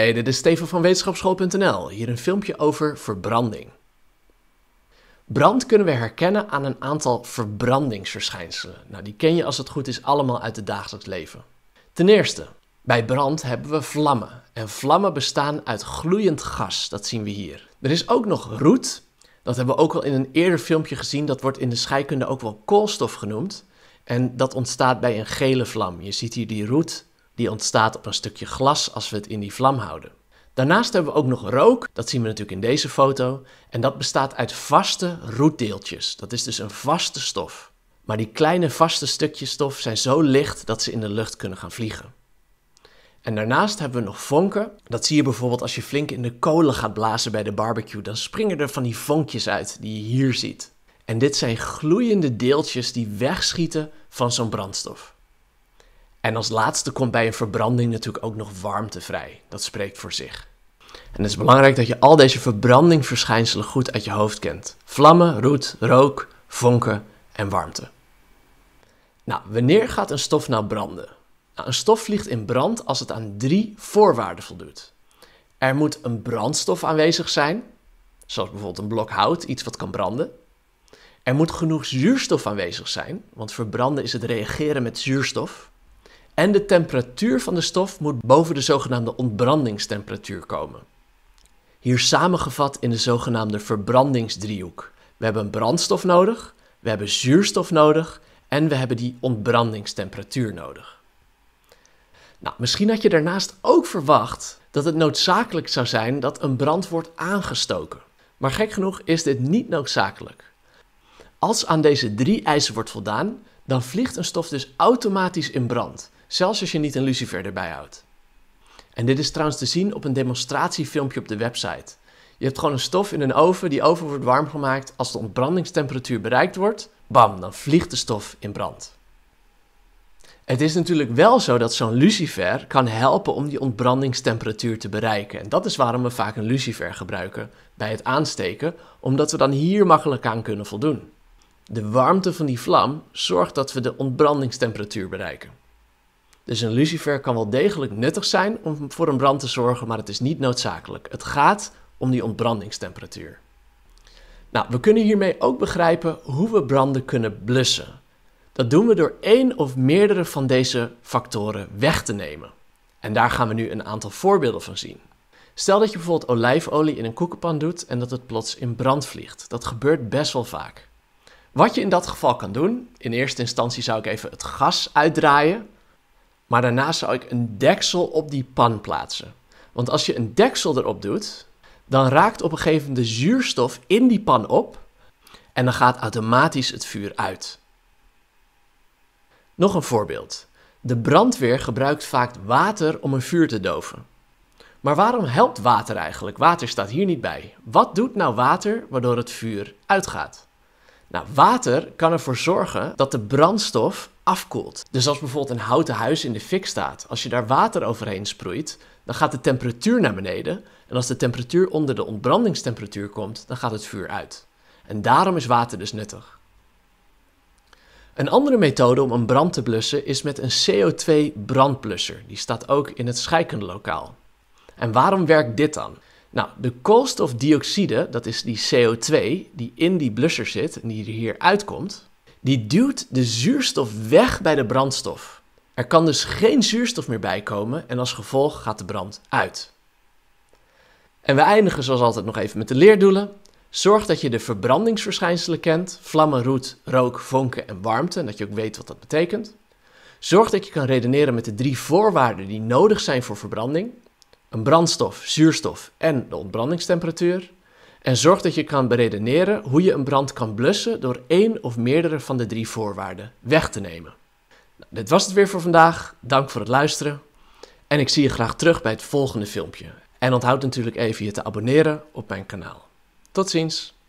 Hey, dit is Steven van Wetenschapschool.nl. Hier een filmpje over verbranding. Brand kunnen we herkennen aan een aantal verbrandingsverschijnselen. Nou, die ken je als het goed is allemaal uit het dagelijks leven. Ten eerste, bij brand hebben we vlammen. En vlammen bestaan uit gloeiend gas, dat zien we hier. Er is ook nog roet. Dat hebben we ook al in een eerder filmpje gezien. Dat wordt in de scheikunde ook wel koolstof genoemd. En dat ontstaat bij een gele vlam. Je ziet hier die roet die ontstaat op een stukje glas als we het in die vlam houden. Daarnaast hebben we ook nog rook, dat zien we natuurlijk in deze foto, en dat bestaat uit vaste roetdeeltjes. Dat is dus een vaste stof. Maar die kleine vaste stukjes stof zijn zo licht dat ze in de lucht kunnen gaan vliegen. En daarnaast hebben we nog vonken. Dat zie je bijvoorbeeld als je flink in de kolen gaat blazen bij de barbecue. Dan springen er van die vonkjes uit die je hier ziet. En dit zijn gloeiende deeltjes die wegschieten van zo'n brandstof. En als laatste komt bij een verbranding natuurlijk ook nog warmte vrij. Dat spreekt voor zich. En het is belangrijk dat je al deze verbrandingverschijnselen goed uit je hoofd kent. Vlammen, roet, rook, vonken en warmte. Nou, wanneer gaat een stof nou branden? Nou, een stof vliegt in brand als het aan drie voorwaarden voldoet. Er moet een brandstof aanwezig zijn, zoals bijvoorbeeld een blok hout, iets wat kan branden. Er moet genoeg zuurstof aanwezig zijn, want verbranden is het reageren met zuurstof. En de temperatuur van de stof moet boven de zogenaamde ontbrandingstemperatuur komen. Hier samengevat in de zogenaamde verbrandingsdriehoek. We hebben brandstof nodig, we hebben zuurstof nodig en we hebben die ontbrandingstemperatuur nodig. Nou, misschien had je daarnaast ook verwacht dat het noodzakelijk zou zijn dat een brand wordt aangestoken. Maar gek genoeg is dit niet noodzakelijk. Als aan deze drie eisen wordt voldaan, dan vliegt een stof dus automatisch in brand zelfs als je niet een lucifer erbij houdt. En dit is trouwens te zien op een demonstratiefilmpje op de website. Je hebt gewoon een stof in een oven, die oven wordt warm gemaakt. Als de ontbrandingstemperatuur bereikt wordt, bam, dan vliegt de stof in brand. Het is natuurlijk wel zo dat zo'n lucifer kan helpen om die ontbrandingstemperatuur te bereiken. En dat is waarom we vaak een lucifer gebruiken bij het aansteken, omdat we dan hier makkelijk aan kunnen voldoen. De warmte van die vlam zorgt dat we de ontbrandingstemperatuur bereiken. Dus een lucifer kan wel degelijk nuttig zijn om voor een brand te zorgen, maar het is niet noodzakelijk. Het gaat om die ontbrandingstemperatuur. Nou, we kunnen hiermee ook begrijpen hoe we branden kunnen blussen. Dat doen we door één of meerdere van deze factoren weg te nemen. En daar gaan we nu een aantal voorbeelden van zien. Stel dat je bijvoorbeeld olijfolie in een koekenpan doet en dat het plots in brand vliegt. Dat gebeurt best wel vaak. Wat je in dat geval kan doen, in eerste instantie zou ik even het gas uitdraaien, maar daarnaast zou ik een deksel op die pan plaatsen. Want als je een deksel erop doet, dan raakt op een gegeven moment de zuurstof in die pan op en dan gaat automatisch het vuur uit. Nog een voorbeeld. De brandweer gebruikt vaak water om een vuur te doven. Maar waarom helpt water eigenlijk? Water staat hier niet bij. Wat doet nou water waardoor het vuur uitgaat? Nou, water kan ervoor zorgen dat de brandstof afkoelt. Dus als bijvoorbeeld een houten huis in de fik staat, als je daar water overheen sproeit, dan gaat de temperatuur naar beneden. En als de temperatuur onder de ontbrandingstemperatuur komt, dan gaat het vuur uit. En daarom is water dus nuttig. Een andere methode om een brand te blussen is met een CO2-brandblusser. Die staat ook in het scheikundelokaal. En waarom werkt dit dan? Nou, de koolstofdioxide, dat is die CO2 die in die blusser zit en die er hier uitkomt, die duwt de zuurstof weg bij de brandstof. Er kan dus geen zuurstof meer bij komen en als gevolg gaat de brand uit. En we eindigen zoals altijd nog even met de leerdoelen. Zorg dat je de verbrandingsverschijnselen kent: vlammen, roet, rook, vonken en warmte, en dat je ook weet wat dat betekent. Zorg dat je kan redeneren met de drie voorwaarden die nodig zijn voor verbranding: een brandstof, zuurstof en de ontbrandingstemperatuur. En zorg dat je kan beredeneren hoe je een brand kan blussen door één of meerdere van de drie voorwaarden weg te nemen. Nou, dit was het weer voor vandaag. Dank voor het luisteren. En ik zie je graag terug bij het volgende filmpje. En onthoud natuurlijk even je te abonneren op mijn kanaal. Tot ziens!